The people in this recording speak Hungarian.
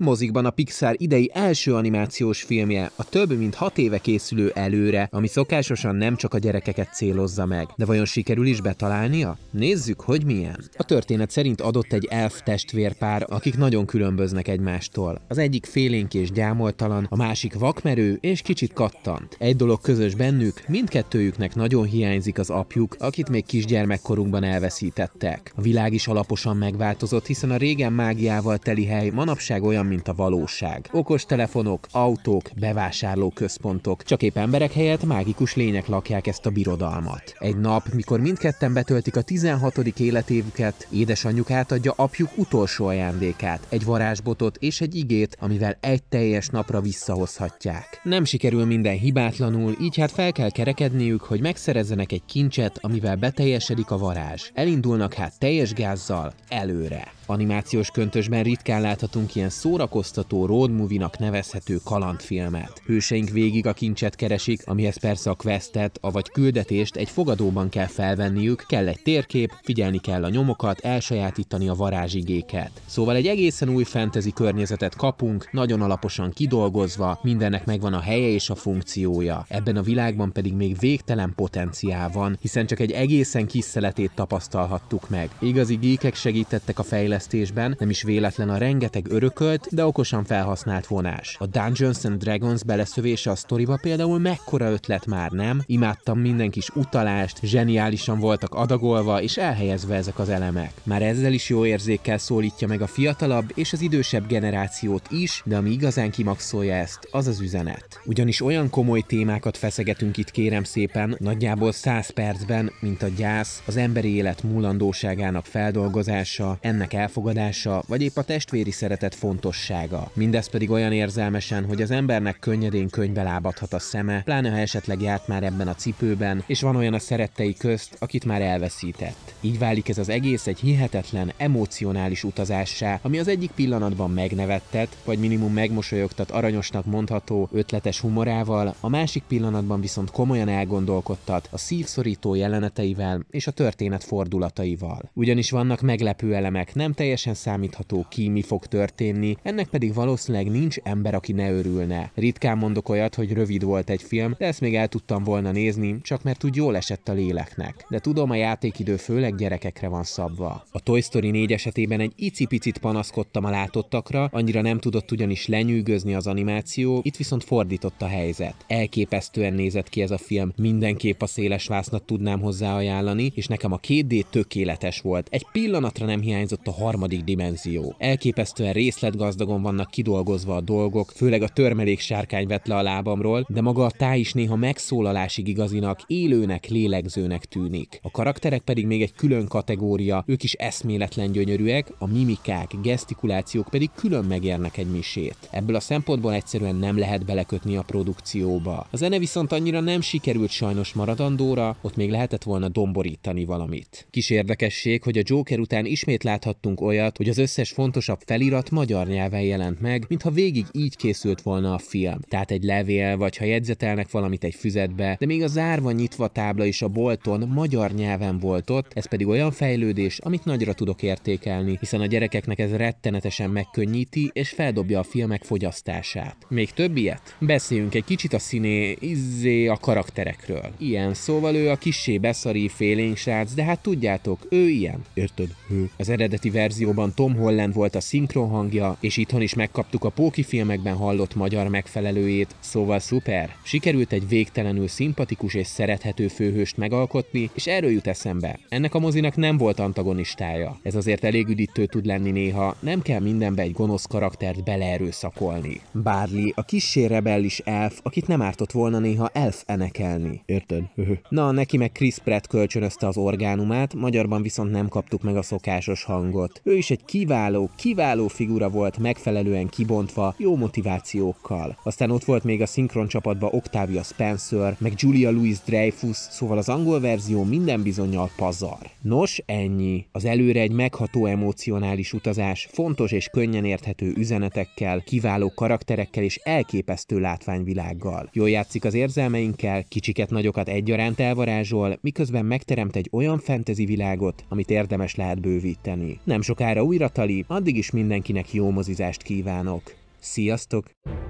Mozikban a Pixar idei első animációs filmje, a több mint hat éve készülő előre, ami szokásosan nem csak a gyerekeket célozza meg. De vajon sikerül is betalálnia? Nézzük, hogy milyen. A történet szerint adott egy elf testvérpár, akik nagyon különböznek egymástól. Az egyik félénk és gyámoltalan, a másik vakmerő és kicsit kattant. Egy dolog közös bennük, mindkettőjüknek nagyon hiányzik az apjuk, akit még kisgyermekkorunkban elveszítettek. A világ is alaposan megváltozott, hiszen a régen mágiával teli hely manapság olyan, mint a valóság. Okostelefonok, autók, bevásárlóközpontok, csak épp emberek helyett mágikus lények lakják ezt a birodalmat. Egy nap, mikor mindketten betöltik a 16. életévüket, édesanyjuk átadja apjuk utolsó ajándékát, egy varázsbotot és egy igét, amivel egy teljes napra visszahozhatják. Nem sikerül minden hibátlanul, így hát fel kell kerekedniük, hogy megszerezzenek egy kincset, amivel beteljesedik a varázs. Elindulnak hát teljes gázzal előre. Animációs köntösben ritkán láthatunk ilyen szóra szórakoztató road movie-nak nevezhető kalandfilmet. Hőseink végig a kincset keresik, amihez persze a questet, avagy küldetést egy fogadóban kell felvenniük, kell egy térkép, figyelni kell a nyomokat, elsajátítani a varázsigéket. Szóval egy egészen új fantasy környezetet kapunk, nagyon alaposan kidolgozva, mindennek megvan a helye és a funkciója. Ebben a világban pedig még végtelen potenciál van, hiszen csak egy egészen kis szeletét tapasztalhattuk meg. Igazi gékek segítettek a fejlesztésben, nem is véletlen a rengeteg örökölt de okosan felhasznált vonás. A Dungeons and Dragons beleszövése a sztoriba például mekkora ötlet már nem, imádtam minden kis utalást, zseniálisan voltak adagolva és elhelyezve ezek az elemek. Már ezzel is jó érzékkel szólítja meg a fiatalabb és az idősebb generációt is, de ami igazán kimaxolja ezt, az az üzenet. Ugyanis olyan komoly témákat feszegetünk itt kérem szépen, nagyjából 100 percben, mint a gyász, az emberi élet múlandóságának feldolgozása, ennek elfogadása, vagy épp a testvéri szeretet fontos tudatossága. Mindez pedig olyan érzelmesen, hogy az embernek könnyedén könyvbe lábadhat a szeme, pláne ha esetleg járt már ebben a cipőben, és van olyan a szerettei közt, akit már elveszített. Így válik ez az egész egy hihetetlen, emocionális utazássá, ami az egyik pillanatban megnevettet, vagy minimum megmosolyogtat aranyosnak mondható ötletes humorával, a másik pillanatban viszont komolyan elgondolkodtat a szívszorító jeleneteivel és a történet fordulataival. Ugyanis vannak meglepő elemek, nem teljesen számítható ki, mi fog történni, ennek pedig valószínűleg nincs ember, aki ne örülne. Ritkán mondok olyat, hogy rövid volt egy film, de ezt még el tudtam volna nézni, csak mert úgy jól esett a léleknek. De tudom, a játékidő főleg gyerekekre van szabva. A Toy Story 4 esetében egy icipicit panaszkodtam a látottakra, annyira nem tudott ugyanis lenyűgözni az animáció, itt viszont fordított a helyzet. Elképesztően nézett ki ez a film, mindenképp a széles vásznat tudnám hozzá ajánlani, és nekem a 2D tökéletes volt. Egy pillanatra nem hiányzott a harmadik dimenzió. Elképesztően részletgazdag gazdagon vannak kidolgozva a dolgok, főleg a törmelék sárkány vett le a lábamról, de maga a táj is néha megszólalásig igazinak, élőnek, lélegzőnek tűnik. A karakterek pedig még egy külön kategória, ők is eszméletlen gyönyörűek, a mimikák, gesztikulációk pedig külön megérnek egy misét. Ebből a szempontból egyszerűen nem lehet belekötni a produkcióba. A zene viszont annyira nem sikerült sajnos maradandóra, ott még lehetett volna domborítani valamit. Kis érdekesség, hogy a Joker után ismét láthattunk olyat, hogy az összes fontosabb felirat magyar nyelven nyelven jelent meg, mintha végig így készült volna a film. Tehát egy levél, vagy ha jegyzetelnek valamit egy füzetbe, de még a zárva nyitva tábla is a bolton magyar nyelven volt ott, ez pedig olyan fejlődés, amit nagyra tudok értékelni, hiszen a gyerekeknek ez rettenetesen megkönnyíti és feldobja a filmek fogyasztását. Még több ilyet? Beszéljünk egy kicsit a színé, izzé a karakterekről. Ilyen szóval ő a kissé beszari félénk srác, de hát tudjátok, ő ilyen. Érted? Hű. Hm. Az eredeti verzióban Tom Holland volt a szinkronhangja, és és itthon is megkaptuk a Póki filmekben hallott magyar megfelelőjét, szóval szuper. Sikerült egy végtelenül szimpatikus és szerethető főhőst megalkotni, és erről jut eszembe. Ennek a mozinak nem volt antagonistája. Ez azért elég üdítő tud lenni néha, nem kell mindenbe egy gonosz karaktert beleerőszakolni. Bárli, a kissé rebellis elf, akit nem ártott volna néha elf enekelni. Érted? Na, neki meg Chris Pratt kölcsönözte az orgánumát, magyarban viszont nem kaptuk meg a szokásos hangot. Ő is egy kiváló, kiváló figura volt megfelelően kibontva, jó motivációkkal. Aztán ott volt még a szinkron csapatba Octavia Spencer, meg Julia Louis Dreyfus, szóval az angol verzió minden bizonyal pazar. Nos, ennyi. Az előre egy megható emocionális utazás, fontos és könnyen érthető üzenetekkel, kiváló karakterekkel és elképesztő látványvilággal. Jól játszik az érzelmeinkkel, kicsiket nagyokat egyaránt elvarázsol, miközben megteremt egy olyan fantasy világot, amit érdemes lehet bővíteni. Nem sokára újra tali, addig is mindenkinek jó mozi mozizást kívánok. Sziasztok!